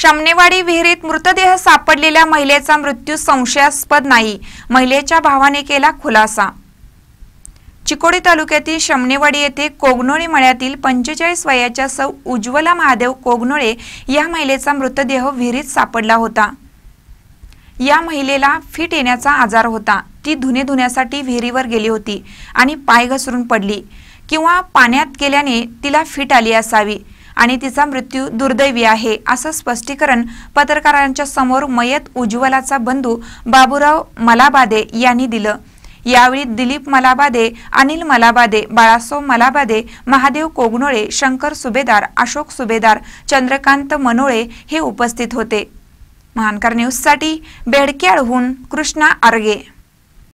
शमनेवाडी विहिरीत मृतदेह सापडलेल्या महिलेचा मृत्यू संशयास्पद नाही महिलेच्या भावाने केला खुलासा चिकोडी तालुक्यातील शमनेवाडी येथे कोगनोळे मळ्यातील पंचेचाळीस वयाच्या सौ उज्ज्वला महादेव कोगनोळे या महिलेचा मृतदेह विहिरीत सापडला होता या महिलेला फिट येण्याचा आजार होता ती धुणे धुण्यासाठी विहिरीवर गेली होती आणि पाय घसरून पडली किंवा पाण्यात गेल्याने तिला फिट आली असावी आणि तिचा मृत्यू दुर्दैवी आहे असं स्पष्टीकरण पत्रकारांच्या समोर मयत उज्ज्वलाचा बंधू बाबूराव मलाबादे यांनी दिलं यावेळी दिलीप मलाबादे अनिल मलाबादे बाळासो मलाबादे महादेव कोगनोळे शंकर सुभेदार अशोक सुभेदार चंद्रकांत मनोळे हे उपस्थित होते महानकर न्यूजसाठी बेडक्याळहून कृष्णा आर्गे